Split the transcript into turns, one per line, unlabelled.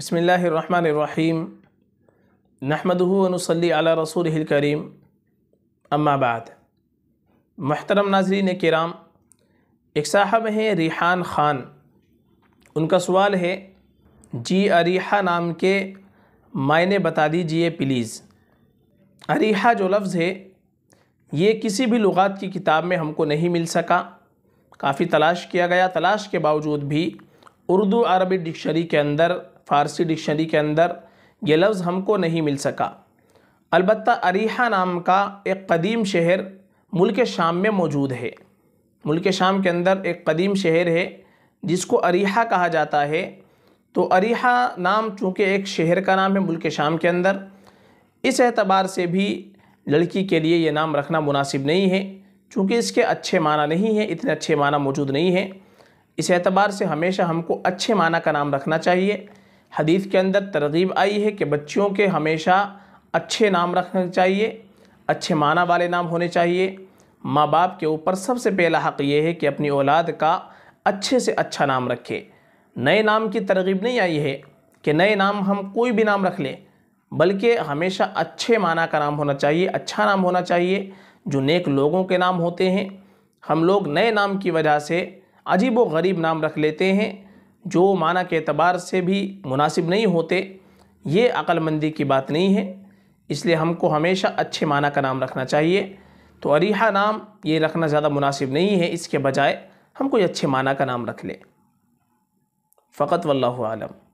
बसमीम नहमदनसली अला रसूल करीम अम्माबाद महतरम नाजरीन कराम एक साहब हैं रिहान ख़ान उनका सवाल है जी अरीहा नाम के मायने बता दीजिए प्लीज़ अरीहा जो लफ्ज़ है ये किसी भी लुगात की किताब में हमको नहीं मिल सका काफ़ी तलाश किया गया तलाश के बावजूद भी उर्दू अरबी डिक्शनरी के अंदर फ़ारसी डिक्शनरी के अंदर ये लफ्ज़ हमको नहीं मिल सका अलबत् अरीहा नाम का एक कदीम शहर मुल्क शाम में मौजूद है मुल्क शाम के अंदर एक कदीम शहर है जिसको अरीहा कहा जाता है तो अरीहा नाम चूँकि एक शहर का नाम है मुल्क शाम के अंदर इस एतबार से भी लड़की के लिए यह नाम रखना मुनासिब नहीं है चूँकि इसके अच्छे माना नहीं है इतने अच्छे माना मौजूद नहीं है इस एतबार से हमेशा हमको अच्छे माना का नाम रखना चाहिए हदीस के अंदर तरगीब आई है कि बच्चियों के हमेशा अच्छे नाम रखने चाहिए अच्छे माना वाले नाम होने चाहिए माँ बाप के ऊपर सबसे पहला हक़ ये है कि अपनी औलाद का अच्छे से अच्छा नाम रखे नए नाम की तरगीब नहीं आई है कि नए नाम हम कोई भी नाम रख लें बल्कि हमेशा अच्छे माना का नाम होना चाहिए अच्छा नाम होना चाहिए जो नेक लोगों के नाम होते हैं हम लोग नए नाम की वजह से अजीब व गरीब नाम रख लेते हैं जो माना के अतबार से भी मुनासिब नहीं होते ये अक्लमंदी की बात नहीं है इसलिए हमको हमेशा अच्छे माना का नाम रखना चाहिए तो अरीहा नाम ये रखना ज़्यादा मुनासिब नहीं है इसके बजाय हम कोई अच्छे माना का नाम रख लें फ़कत वल्लम आलम